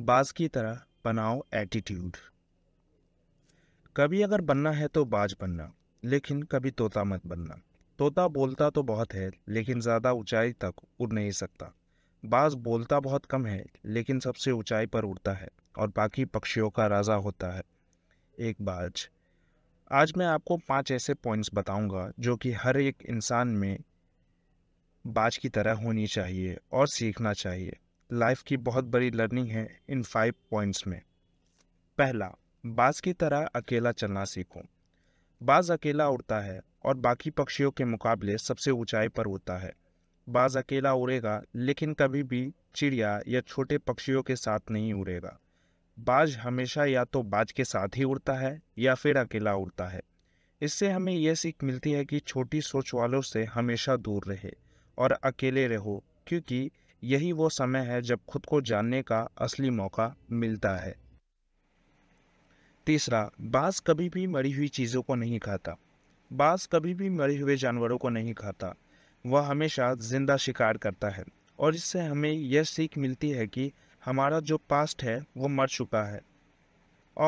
बाज की तरह बनाओ एटीट्यूड कभी अगर बनना है तो बाज बनना लेकिन कभी तोता मत बनना तोता बोलता तो बहुत है लेकिन ज़्यादा ऊंचाई तक उड़ नहीं सकता बाज बोलता बहुत कम है लेकिन सबसे ऊंचाई पर उड़ता है और बाकी पक्षियों का राजा होता है एक बाज आज मैं आपको पांच ऐसे पॉइंट्स बताऊंगा जो कि हर एक इंसान में बाज की तरह होनी चाहिए और सीखना चाहिए लाइफ की बहुत बड़ी लर्निंग है इन फाइव पॉइंट्स में पहला बाज की तरह अकेला चलना सीखो बाज अकेला उड़ता है और बाकी पक्षियों के मुकाबले सबसे ऊंचाई पर होता है बाज अकेला उड़ेगा लेकिन कभी भी चिड़िया या छोटे पक्षियों के साथ नहीं उड़ेगा बाज हमेशा या तो बाज के साथ ही उड़ता है या फिर अकेला उड़ता है इससे हमें यह सीख मिलती है कि छोटी सोच वालों से हमेशा दूर रहे और अकेले रहो क्योंकि यही वो समय है जब खुद को जानने का असली मौका मिलता है तीसरा बास कभी भी मरी हुई चीज़ों को नहीं खाता बास कभी भी मरे हुए जानवरों को नहीं खाता वह हमेशा जिंदा शिकार करता है और इससे हमें यह सीख मिलती है कि हमारा जो पास्ट है वो मर चुका है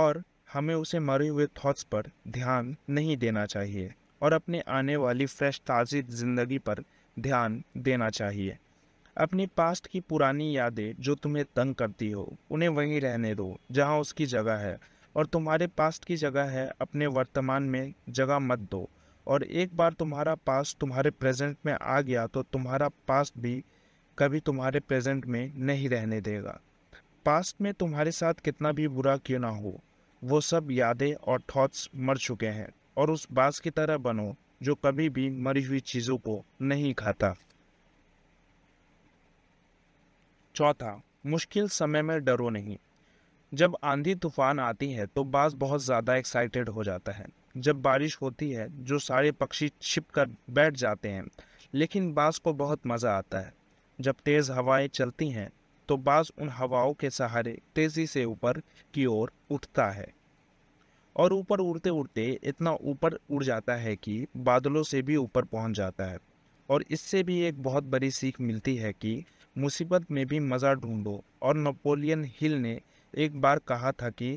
और हमें उसे मरे हुए थॉट्स पर ध्यान नहीं देना चाहिए और अपने आने वाली फ्रेश ताज़ी ज़िंदगी पर ध्यान देना चाहिए अपने पास्ट की पुरानी यादें जो तुम्हें तंग करती हो उन्हें वहीं रहने दो जहाँ उसकी जगह है और तुम्हारे पास्ट की जगह है अपने वर्तमान में जगह मत दो और एक बार तुम्हारा पास्ट तुम्हारे प्रेजेंट में आ गया तो तुम्हारा पास्ट भी कभी तुम्हारे प्रेजेंट में नहीं रहने देगा पास्ट में तुम्हारे साथ कितना भी बुरा क्यों ना हो वो सब यादें और थॉट्स मर चुके हैं और उस बास की तरह बनो जो कभी भी मरी हुई चीज़ों को नहीं खाता चौथा मुश्किल समय में डरो नहीं जब आंधी तूफान आती है तो बाज बहुत ज़्यादा एक्साइटेड हो जाता है जब बारिश होती है जो सारे पक्षी छिप कर बैठ जाते हैं लेकिन बाज को बहुत मज़ा आता है जब तेज़ हवाएं चलती हैं तो बाज उन हवाओं के सहारे तेज़ी से ऊपर की ओर उठता है और ऊपर उड़ते उड़ते इतना ऊपर उड़ जाता है कि बादलों से भी ऊपर पहुंच जाता है और इससे भी एक बहुत बड़ी सीख मिलती है कि मुसीबत में भी मज़ा ढूंढो और नपोलियन हिल ने एक बार कहा था कि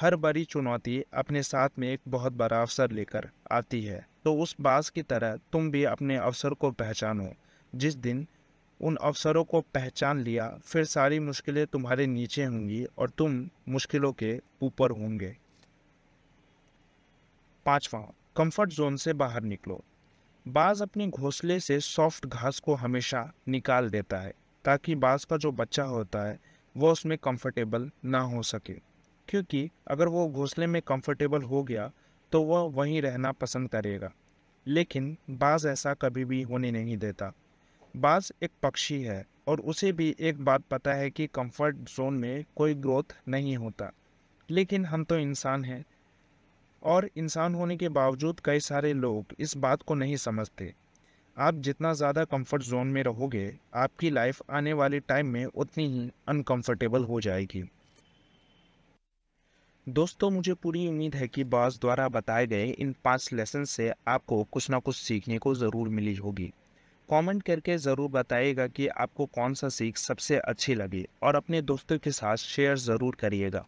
हर बड़ी चुनौती अपने साथ में एक बहुत बड़ा अवसर लेकर आती है तो उस बास की तरह तुम भी अपने अवसर को पहचानो जिस दिन उन अवसरों को पहचान लिया फिर सारी मुश्किलें तुम्हारे नीचे होंगी और तुम मुश्किलों के ऊपर होंगे पाँचवा कंफर्ट जोन से बाहर निकलो बाज अपने घोंसले से सॉफ्ट घास को हमेशा निकाल देता है ताकि बाज का जो बच्चा होता है वो उसमें कंफर्टेबल ना हो सके क्योंकि अगर वो घोंसले में कंफर्टेबल हो गया तो वह वहीं रहना पसंद करेगा लेकिन बाज ऐसा कभी भी होने नहीं देता बाज एक पक्षी है और उसे भी एक बात पता है कि कंफर्ट जोन में कोई ग्रोथ नहीं होता लेकिन हम तो इंसान हैं और इंसान होने के बावजूद कई सारे लोग इस बात को नहीं समझते आप जितना ज़्यादा कंफर्ट जोन में रहोगे आपकी लाइफ आने वाले टाइम में उतनी ही अनकंफर्टेबल हो जाएगी दोस्तों मुझे पूरी उम्मीद है कि बॉस द्वारा बताए गए इन पांच लेसन से आपको कुछ ना कुछ सीखने को ज़रूर मिली होगी कमेंट करके ज़रूर बताइएगा कि आपको कौन सा सीख सबसे अच्छी लगी और अपने दोस्तों के साथ शेयर ज़रूर करिएगा